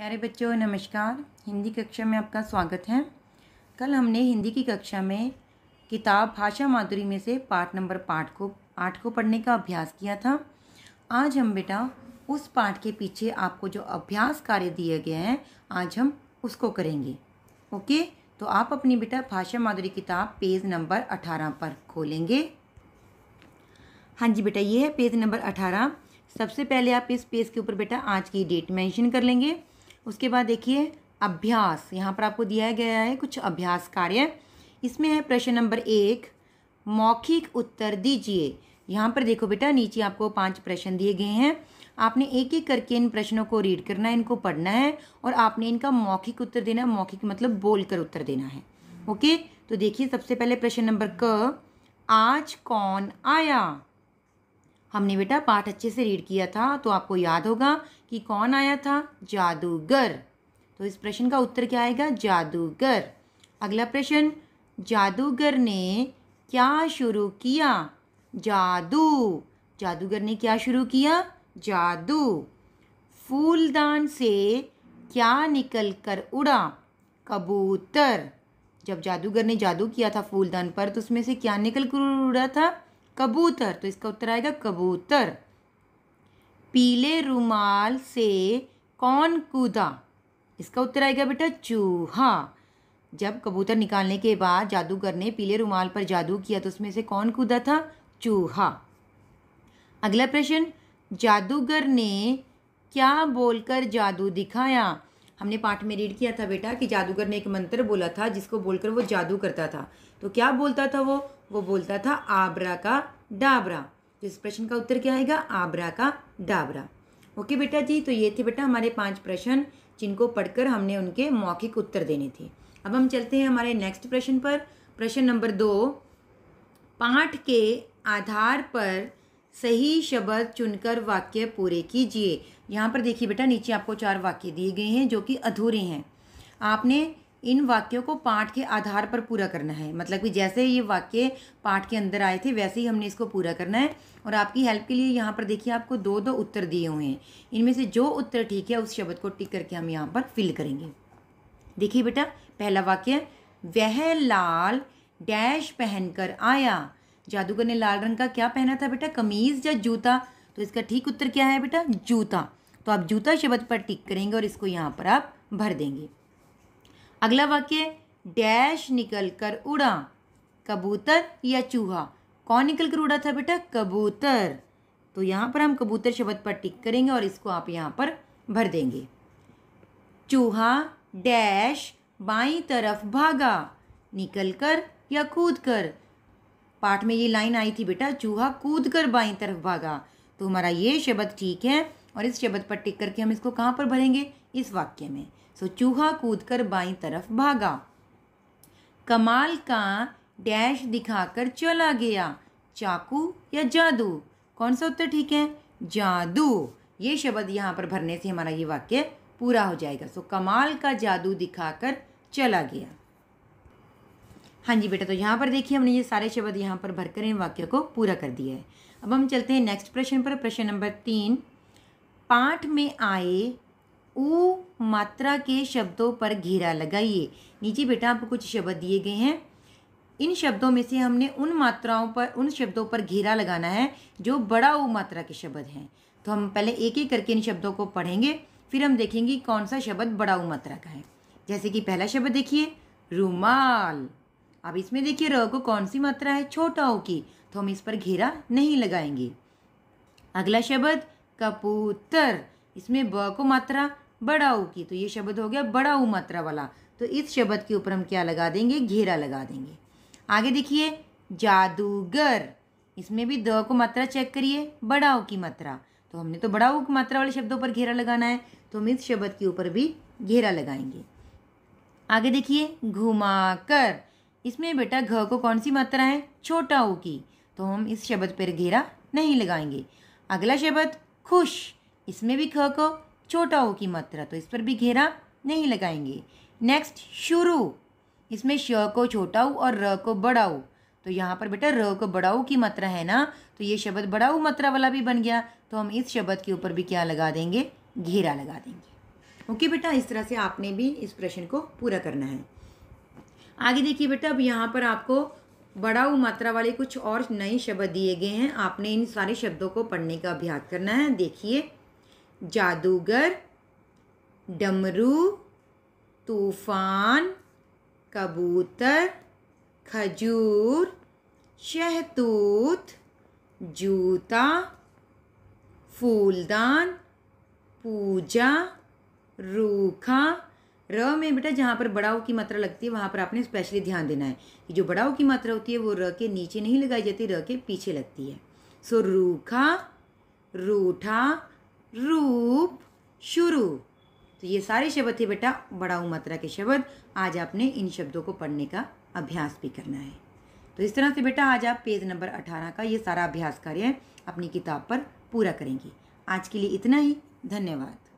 प्यारे बच्चों नमस्कार हिंदी कक्षा में आपका स्वागत है कल हमने हिंदी की कक्षा में किताब भाषा माधुरी में से पाठ नंबर पाठ को आठ को पढ़ने का अभ्यास किया था आज हम बेटा उस पाठ के पीछे आपको जो अभ्यास कार्य दिए गए हैं आज हम उसको करेंगे ओके तो आप अपनी बेटा भाषा माधुरी किताब पेज नंबर अठारह पर खोलेंगे हाँ जी बेटा ये है पेज नंबर अठारह सबसे पहले आप इस पेज के ऊपर बेटा आज की डेट मेंशन कर लेंगे उसके बाद देखिए अभ्यास यहाँ पर आपको दिया गया है कुछ अभ्यास कार्य इसमें है प्रश्न नंबर एक मौखिक उत्तर दीजिए यहाँ पर देखो बेटा नीचे आपको पांच प्रश्न दिए गए हैं आपने एक एक करके इन प्रश्नों को रीड करना है इनको पढ़ना है और आपने इनका मौखिक उत्तर देना है मौखिक मतलब बोल कर उत्तर देना है ओके तो देखिए सबसे पहले प्रश्न नंबर क आज कौन आया हमने बेटा पाठ अच्छे से रीड किया था तो आपको याद होगा कि कौन आया था जादूगर तो इस प्रश्न का उत्तर क्या आएगा जादूगर अगला प्रश्न जादूगर ने क्या शुरू किया जादू जादूगर ने क्या शुरू किया जादू फूलदान से क्या निकल कर उड़ा कबूतर जब जादूगर ने जादू किया था फूलदान पर तो उसमें से क्या निकल कर उड़ा था कबूतर तो इसका उत्तर आएगा कबूतर पीले रुमाल से कौन कूदा इसका उत्तर आएगा बेटा चूहा जब कबूतर निकालने के बाद जादूगर ने पीले रुमाल पर जादू किया तो उसमें से कौन कूदा था चूहा अगला प्रश्न जादूगर ने क्या बोलकर जादू दिखाया हमने पाठ में रीड किया था बेटा कि जादूगर ने एक मंत्र बोला था जिसको बोलकर वो जादू करता था तो क्या बोलता था वो वो बोलता था आबरा का डाबरा तो इस प्रश्न का उत्तर क्या आएगा आबरा का डाबरा ओके बेटा जी तो ये थे बेटा हमारे पांच प्रश्न जिनको पढ़कर हमने उनके मौखिक उत्तर देने थे अब हम चलते हैं हमारे नेक्स्ट प्रश्न पर प्रश्न नंबर दो पाठ के आधार पर सही शब्द चुनकर वाक्य पूरे कीजिए यहाँ पर देखिए बेटा नीचे आपको चार वाक्य दिए गए हैं जो कि अधूरे हैं आपने इन वाक्यों को पाठ के आधार पर पूरा करना है मतलब कि जैसे ये वाक्य पाठ के अंदर आए थे वैसे ही हमने इसको पूरा करना है और आपकी हेल्प के लिए यहाँ पर देखिए आपको दो दो उत्तर दिए हुए हैं इनमें से जो उत्तर ठीक है उस शब्द को टिक करके हम यहाँ पर फिल करेंगे देखिए बेटा पहला वाक्य वह लाल डैश पहनकर आया जादूगर ने लाल रंग का क्या पहना था बेटा कमीज या जूता तो इसका ठीक उत्तर क्या है बेटा जूता तो आप जूता शब्द पर टिक करेंगे और इसको यहाँ पर आप भर देंगे अगला वाक्य डैश निकल कर उड़ा कबूतर या चूहा कौन निकल कर उड़ा था बेटा कबूतर तो यहाँ पर हम कबूतर शब्द पर टिक करेंगे और इसको आप यहाँ पर भर देंगे चूहा डैश बाई तरफ भागा निकल कर या कूद कर पाठ में ये लाइन आई थी बेटा चूहा कूद कर बाई तरफ भागा तो हमारा ये शब्द ठीक है और इस शब्द पर टिक करके हम इसको कहाँ पर भरेंगे इस वाक्य में सो चूहा कर बाई तरफ भागा कमाल का डैश दिखाकर चला गया चाकू या जादू कौन सा उत्तर ठीक है जादू ये शब्द यहाँ पर भरने से हमारा ये वाक्य पूरा हो जाएगा सो कमाल का जादू दिखाकर चला गया हाँ जी बेटा तो यहाँ पर देखिए हमने ये सारे शब्द यहाँ पर भरकर इन वाक्य को पूरा कर दिया है अब हम चलते हैं नेक्स्ट प्रश्न पर प्रश्न नंबर तीन पाठ में आए ऊ मात्रा के शब्दों पर घेरा लगाइए नीचे बेटा आपको कुछ शब्द दिए गए हैं इन शब्दों में से हमने उन मात्राओं पर उन शब्दों पर घेरा लगाना है जो बड़ा ऊ मात्रा के शब्द हैं तो हम पहले एक एक करके इन शब्दों को पढ़ेंगे फिर हम देखेंगे कौन सा शब्द बड़ा ऊ मात्रा का है जैसे कि पहला शब्द देखिए रुमाल अब इसमें देखिए र को कौन सी मात्रा है छोटा ऊ की तो हम इस पर घेरा नहीं लगाएंगे अगला शब्द कबूतर इसमें ब को मात्रा बड़ाऊ की तो ये शब्द हो गया बड़ाऊ मात्रा वाला तो इस शब्द के ऊपर हम क्या लगा देंगे घेरा लगा देंगे आगे देखिए जादूगर इसमें भी द को मात्रा चेक करिए बड़ाऊ की मात्रा तो हमने तो बड़ाऊ की मात्रा वाले शब्दों पर घेरा लगाना है तो हम इस शब्द के ऊपर भी घेरा लगाएंगे आगे देखिए घुमाकर इसमें बेटा घ को कौन सी मात्रा है छोटा ऊ की तो हम इस शब्द पर घेरा नहीं लगाएंगे अगला शब्द खुश इसमें भी ख को छोटा ओ की मात्रा तो इस पर भी घेरा नहीं लगाएंगे नेक्स्ट शुरू इसमें श को छोटाऊ और र को बड़ाऊ तो यहाँ पर बेटा र को बड़ाऊ की मात्रा है ना तो ये शब्द बड़ाऊ मात्रा वाला भी बन गया तो हम इस शब्द के ऊपर भी क्या लगा देंगे घेरा लगा देंगे ओके बेटा इस तरह से आपने भी इस प्रश्न को पूरा करना है आगे देखिए बेटा अब यहाँ पर आपको बड़ाऊ मात्रा वाले कुछ और नए शब्द दिए गए हैं आपने इन सारे शब्दों को पढ़ने का अभ्यास करना है देखिए जादूगर डमरू तूफान कबूतर खजूर शहतूत जूता फूलदान पूजा रूखा र में बेटा जहाँ पर बड़ाओ की मात्रा लगती है वहाँ पर आपने स्पेशली ध्यान देना है कि जो बड़ाओ की मात्रा होती है वो र के नीचे नहीं लगाई जाती र के पीछे लगती है सो रूखा रूठा रूप शुरू तो ये सारे शब्द थे बेटा बड़ाऊ मात्रा के शब्द आज आपने इन शब्दों को पढ़ने का अभ्यास भी करना है तो इस तरह से बेटा आज आप पेज नंबर अठारह का ये सारा अभ्यास कार्य अपनी किताब पर पूरा करेंगी आज के लिए इतना ही धन्यवाद